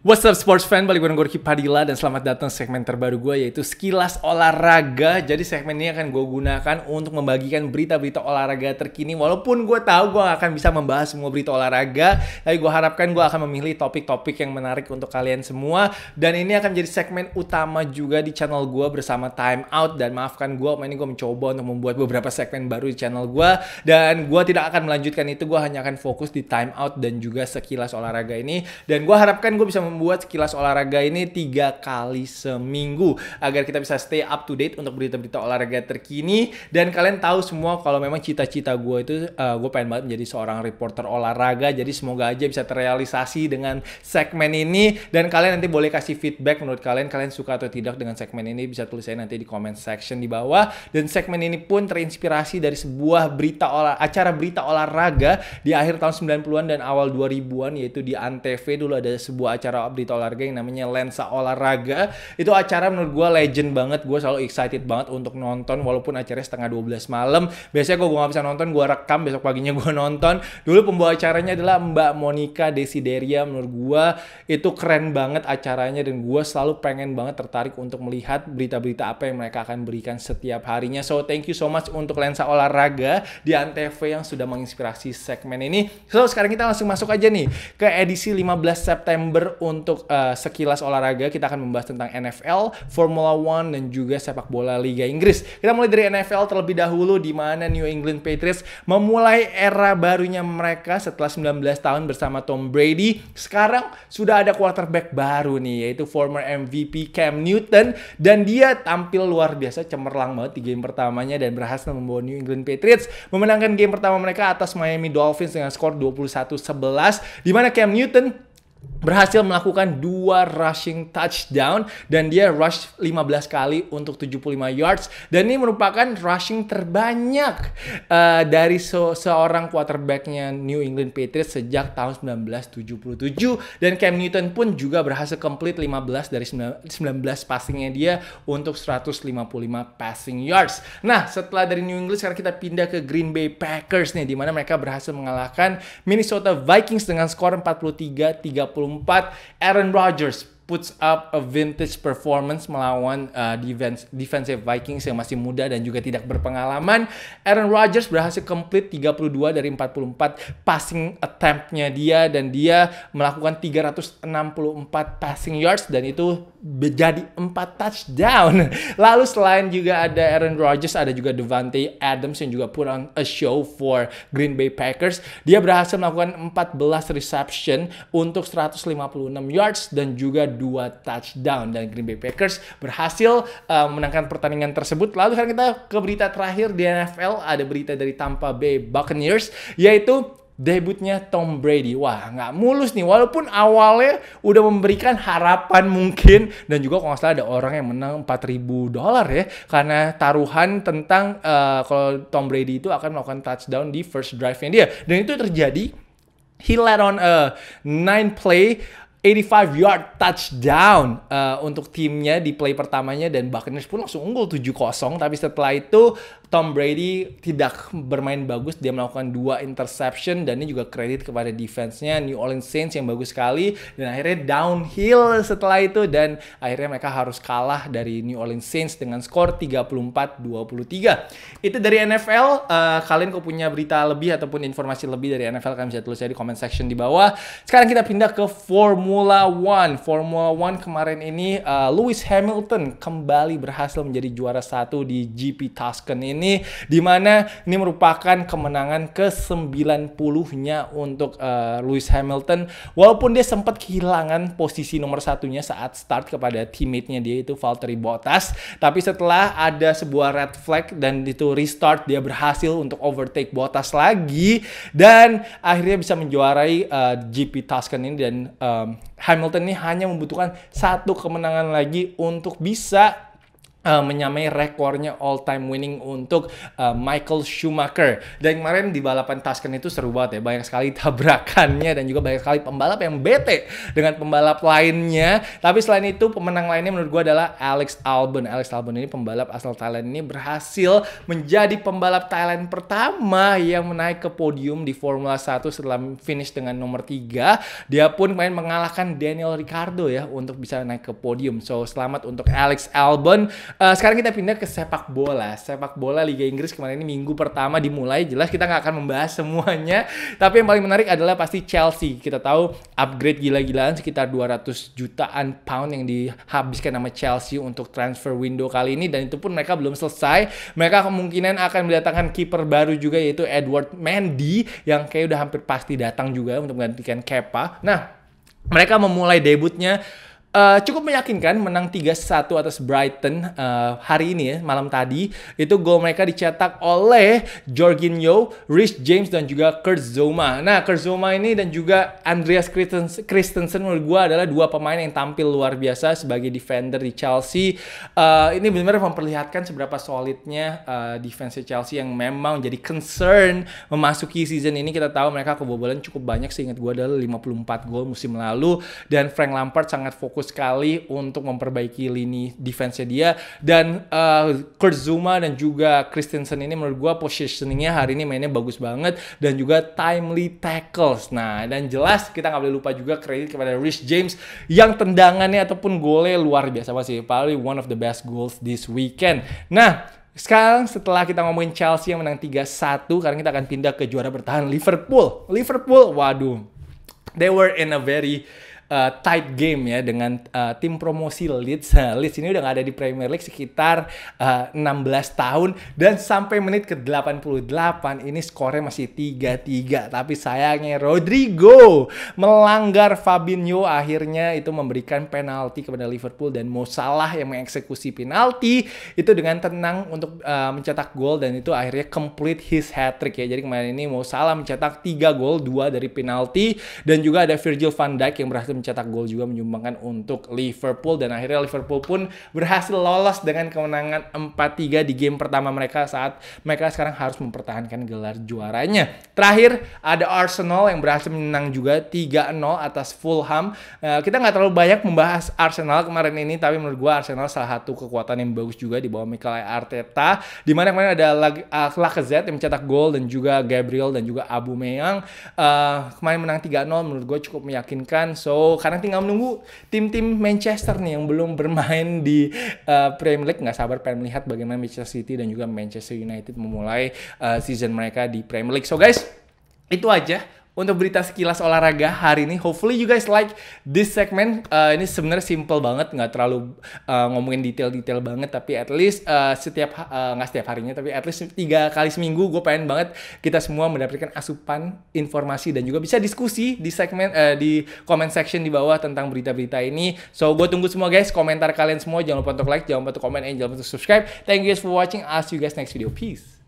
What's up sports fan, balik bareng Gorki Padilla dan selamat datang segmen terbaru gue yaitu Sekilas Olahraga. Jadi segmen ini akan gue gunakan untuk membagikan berita-berita olahraga terkini walaupun gue tahu gue akan bisa membahas semua berita olahraga, tapi gue harapkan gue akan memilih topik-topik yang menarik untuk kalian semua dan ini akan jadi segmen utama juga di channel gue bersama Time Out dan maafkan gue, ini gue mencoba untuk membuat beberapa segmen baru di channel gue dan gue tidak akan melanjutkan itu, gue hanya akan fokus di Time Out dan juga Sekilas Olahraga ini dan gue harapkan gue bisa membuat sekilas olahraga ini tiga kali seminggu agar kita bisa stay up to date untuk berita-berita olahraga terkini dan kalian tahu semua kalau memang cita-cita gue itu uh, eh, gue pengen banget menjadi seorang reporter olahraga jadi semoga aja bisa terrealisasi dengan segmen ini dan kalian nanti boleh kasih feedback menurut kalian kalian suka atau tidak dengan segmen ini bisa tulis saya nanti di comment section di bawah dan segmen ini pun terinspirasi dari sebuah berita olah acara berita olahraga di akhir tahun 90-an dan awal 2000-an yaitu di Antv dulu ada sebuah acara acara Update Olahraga yang namanya Lensa Olahraga. Itu acara menurut gue legend banget. Gue selalu excited banget untuk nonton walaupun acaranya setengah 12 malam. Biasanya kalau gue gak bisa nonton, gue rekam. Besok paginya gue nonton. Dulu pembawa acaranya adalah Mbak Monica Desideria. Menurut gue itu keren banget acaranya dan gue selalu pengen banget tertarik untuk melihat berita-berita apa yang mereka akan berikan setiap harinya. So thank you so much untuk Lensa Olahraga di Antv yang sudah menginspirasi segmen ini. So sekarang kita langsung masuk aja nih ke edisi 15 September untuk untuk uh, sekilas olahraga kita akan membahas tentang NFL, Formula One dan juga sepak bola Liga Inggris. Kita mulai dari NFL terlebih dahulu di mana New England Patriots memulai era barunya mereka setelah 19 tahun bersama Tom Brady. Sekarang sudah ada quarterback baru nih yaitu former MVP Cam Newton dan dia tampil luar biasa cemerlang banget di game pertamanya dan berhasil membawa New England Patriots memenangkan game pertama mereka atas Miami Dolphins dengan skor 21-11 di mana Cam Newton berhasil melakukan dua rushing touchdown dan dia rush 15 kali untuk 75 yards dan ini merupakan rushing terbanyak uh, dari se seorang quarterbacknya New England Patriots sejak tahun 1977 dan Cam Newton pun juga berhasil complete 15 dari 19 passingnya dia untuk 155 passing yards. Nah setelah dari New England sekarang kita pindah ke Green Bay Packers nih dimana mereka berhasil mengalahkan Minnesota Vikings dengan skor 43 30 34, Aaron Rodgers puts up a vintage performance melawan uh, defense, defensive Vikings yang masih muda dan juga tidak berpengalaman. Aaron Rodgers berhasil complete 32 dari 44 passing attempt-nya dia dan dia melakukan 364 passing yards dan itu menjadi 4 touchdown. Lalu selain juga ada Aaron Rodgers, ada juga Devante Adams yang juga put on a show for Green Bay Packers. Dia berhasil melakukan 14 reception untuk 156 yards dan juga dua touchdown dan Green Bay Packers berhasil uh, menangkan pertandingan tersebut. Lalu sekarang kita ke berita terakhir di NFL ada berita dari Tampa Bay Buccaneers yaitu debutnya Tom Brady. Wah, nggak mulus nih. Walaupun awalnya udah memberikan harapan mungkin. Dan juga kalau nggak salah ada orang yang menang 4.000 dolar ya. Karena taruhan tentang uh, kalau Tom Brady itu akan melakukan touchdown di first drive-nya dia. Dan itu terjadi. He led on a nine play 85 yard touchdown uh, untuk timnya di play pertamanya dan Buccaneers pun langsung unggul 7-0 tapi setelah itu Tom Brady tidak bermain bagus dia melakukan dua interception dan ini juga kredit kepada defense-nya New Orleans Saints yang bagus sekali dan akhirnya downhill setelah itu dan akhirnya mereka harus kalah dari New Orleans Saints dengan skor 34-23 itu dari NFL uh, kalian kok punya berita lebih ataupun informasi lebih dari NFL kalian bisa tulis di comment section di bawah sekarang kita pindah ke Formula Formula One. Formula One kemarin ini uh, Lewis Hamilton kembali berhasil menjadi juara satu di GP Tuscan ini, di mana ini merupakan kemenangan ke 90-nya untuk uh, Lewis Hamilton. Walaupun dia sempat kehilangan posisi nomor satunya saat start kepada teammate-nya dia itu Valtteri Bottas, tapi setelah ada sebuah red flag dan itu restart dia berhasil untuk overtake Bottas lagi dan akhirnya bisa menjuarai uh, eh, GP Tuscan ini dan um, Hamilton ini hanya membutuhkan satu kemenangan lagi untuk bisa uh, menyamai rekornya all time winning untuk uh, Michael Schumacher. Dan kemarin di balapan Tasken itu seru banget ya, banyak sekali tabrakannya dan juga banyak sekali pembalap yang bete dengan pembalap lainnya. Tapi selain itu pemenang lainnya menurut gua adalah Alex Albon. Alex Albon ini pembalap asal Thailand ini berhasil menjadi pembalap Thailand pertama yang menaik ke podium di Formula 1 setelah finish dengan nomor 3. Dia pun main mengalahkan Daniel Ricardo ya untuk bisa naik ke podium. So selamat untuk Alex Albon Uh, sekarang kita pindah ke sepak bola. Sepak bola Liga Inggris kemarin ini minggu pertama dimulai. Jelas kita nggak akan membahas semuanya. Tapi yang paling menarik adalah pasti Chelsea. Kita tahu upgrade gila-gilaan sekitar 200 jutaan pound yang dihabiskan sama Chelsea untuk transfer window kali ini. Dan itu pun mereka belum selesai. Mereka kemungkinan akan mendatangkan kiper baru juga yaitu Edward Mendy yang kayak udah hampir pasti datang juga untuk menggantikan Kepa. Nah, mereka memulai debutnya Uh, cukup meyakinkan menang 3-1 atas Brighton uh, hari ini ya, malam tadi. Itu gol mereka dicetak oleh Jorginho, Rich James, dan juga Kurt Zouma. Nah, Kurt Zouma ini dan juga Andreas Christensen, Christensen menurut gue adalah dua pemain yang tampil luar biasa sebagai defender di Chelsea. Uh, ini benar-benar memperlihatkan seberapa solidnya uh, defense Chelsea yang memang jadi concern memasuki season ini. Kita tahu mereka kebobolan cukup banyak, seingat gue adalah 54 gol musim lalu. Dan Frank Lampard sangat fokus fokus sekali untuk memperbaiki lini defense-nya dia dan uh, Kurt Zuma dan juga Christensen ini menurut gue positioningnya hari ini mainnya bagus banget dan juga timely tackles. Nah dan jelas kita nggak boleh lupa juga kredit kepada Rich James yang tendangannya ataupun golnya luar biasa pasti Probably one of the best goals this weekend. Nah sekarang setelah kita ngomongin Chelsea yang menang 3-1, sekarang kita akan pindah ke juara bertahan Liverpool. Liverpool, waduh, they were in a very uh, tight game ya dengan uh, tim promosi Leeds. Leeds ini udah gak ada di Premier League sekitar uh, eh, 16 tahun dan sampai menit ke-88 ini skornya masih 3-3. Tapi sayangnya Rodrigo melanggar Fabinho akhirnya itu memberikan penalti kepada Liverpool dan Mo Salah yang mengeksekusi penalti itu dengan tenang untuk uh, mencetak gol dan itu akhirnya complete his hat trick ya. Jadi kemarin ini Mo Salah mencetak 3 gol, 2 dari penalti dan juga ada Virgil van Dijk yang berhasil mencetak gol juga menyumbangkan untuk Liverpool dan akhirnya Liverpool pun berhasil lolos dengan kemenangan 4-3 di game pertama mereka saat mereka sekarang harus mempertahankan gelar juaranya. Terakhir ada Arsenal yang berhasil menang juga 3-0 atas Fulham. Eh, kita nggak terlalu banyak membahas Arsenal kemarin ini tapi menurut gue Arsenal salah satu kekuatan yang bagus juga di bawah Mikel Arteta di mana kemarin ada eh, Lacazette yang mencetak gol dan juga Gabriel dan juga Meyang uh, eh, kemarin menang 3-0 menurut gue cukup meyakinkan. So Oh, karena tinggal menunggu tim-tim Manchester nih yang belum bermain di uh, Premier League nggak sabar pengen melihat bagaimana Manchester City dan juga Manchester United memulai uh, season mereka di Premier League. So guys, itu aja untuk berita sekilas olahraga hari ini. Hopefully you guys like this segment. Uh, ini sebenarnya simple banget, nggak terlalu uh, ngomongin detail-detail banget, tapi at least uh, setiap nggak uh, setiap harinya, tapi at least tiga kali seminggu gue pengen banget kita semua mendapatkan asupan informasi dan juga bisa diskusi di segmen uh, di comment section di bawah tentang berita-berita ini. So gue tunggu semua guys komentar kalian semua. Jangan lupa untuk like, jangan lupa untuk comment, and jangan lupa untuk subscribe. Thank you guys for watching. I'll see you guys next video. Peace.